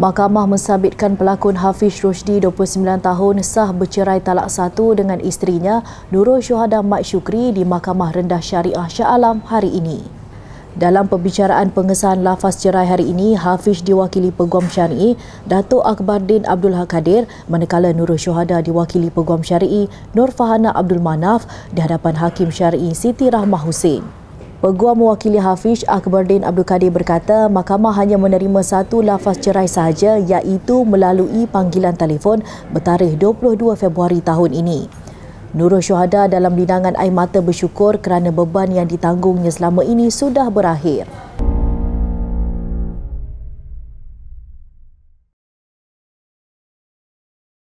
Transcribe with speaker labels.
Speaker 1: Mahkamah mensabitkan pelakon Hafiz Rosdi 29 tahun sah bercerai talak satu dengan isterinya Nurul Syuhada Mat Syukri di Mahkamah Rendah Syariah Shah Alam hari ini. Dalam pembicaraan pengesahan lafaz cerai hari ini, Hafiz diwakili Peguam Syari'i, Datuk Din Abdul Hakadir, manakala Nurul Syuhada diwakili Peguam Syari'i, Nur Fahana Abdul Manaf di hadapan Hakim Syari'i Siti Rahmah Hussein. Peguam mewakili Hafiz Akbardin Abdul Kadir berkata mahkamah hanya menerima satu lafaz cerai sahaja iaitu melalui panggilan telefon bertarikh 22 Februari tahun ini. Nurul Syuhada dalam lindangan air mata bersyukur kerana beban yang ditanggungnya selama ini sudah berakhir.